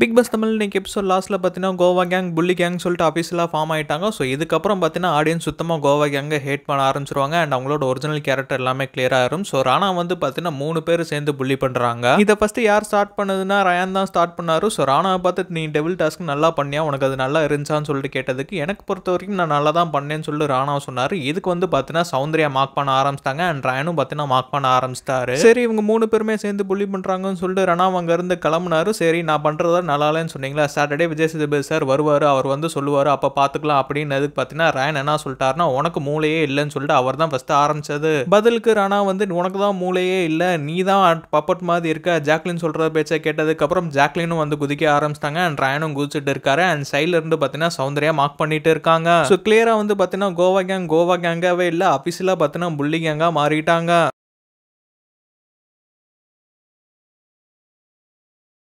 big pass Tamil இன்றைக்கி episode லாஸ்ட்டில் பார்த்தீங்கன்னா கோவா கேங் புள்ளி கேங் சொல்லிட்டு அஃபீஷியலாக ஃபார்ம் ஆகிட்டாங்க ஸோ இதுக்கப்புறம் பார்த்தீங்கன்னா ஆடியன்ஸ் சுத்தமாக கோவா கேங்கை ஹேட் பண்ண ஆரம்பிச்சிருவாங்க அண்ட் அவங்களோட ஒரிஜினல் கேரக்டர் எல்லாமே கிளியர் ஆகிரும் ஸோ ராணா வந்து பார்த்தீங்கன்னா மூணு பேர் சேர்ந்து புள்ளி பண்ணுறாங்க இதை ஃபஸ்ட்டு யார் ஸ்டார்ட் பண்ணதுன்னா ரயான் தான் ஸ்டார்ட் பண்ணார் ஸோ ராணாவை பார்த்து நீ டெபிள் டாஸ்க் நல்லா பண்ணியா உனக்கு அது நல்லா இருந்துச்சான்னு சொல்லிட்டு கேட்டதுக்கு எனக்கு பொறுத்த வரைக்கும் நான் நல்லா தான் பண்ணேன்னு சொல்லிட்டு ராணா சொன்னார் இதுக்கு வந்து பார்த்தீங்கன்னா சௌந்தர்யா மார்க் பண்ண ஆரம்பிச்சிட்டாங்க அண்ட் ரயானும் பார்த்தீங்கன்னா மார்க் பண்ண ஆரம்பிச்சிட்டாரு சரி இவங்க மூணு பேருமே சேர்ந்து புள்ளி பண்ணுறாங்கன்னு சொல்லிட்டு ரணா அங்கேருந்து கிளம்புனாரு சரி நான் பண்ணுறதா நல்லாலன்னு சொன்னீங்களா சாட்டர்டே விஜய் சேதுபதி சார் வருவார் அவர் வந்து சொல்லுவார் அப்போ பார்த்துக்கலாம் அப்படின்னு பார்த்தீங்கன்னா ரயன் என்ன சொல்லிட்டாருன்னா உனக்கு மூளையே இல்லைன்னு சொல்லிட்டு அவர் தான் ஃபஸ்ட்டு ஆரம்பிச்சது பதிலுக்கு ரானா வந்து உனக்கு தான் மூளையே இல்லை நீ தான் பப்பட் மாதிரி இருக்க ஜாக்லின் சொல்கிற பேச்சை கேட்டதுக்கப்புறம் ஜாக்லினும் வந்து குதிக்க ஆரம்பிச்சிட்டாங்க அண்ட் ரயனும் குதிச்சுட்டு இருக்காரு அண்ட் சைடில் இருந்து பார்த்தீங்கன்னா சௌந்தர்யா மார்க் பண்ணிட்டு இருக்காங்க ஸோ கிளியராக வந்து பார்த்தீங்கன்னா கோவா கேங் கோவா கேங்காகவே இல்லை அஃபீஸில் பார்த்தீங்கன்னா புள்ளி கேங்காக மாறிட்டாங்க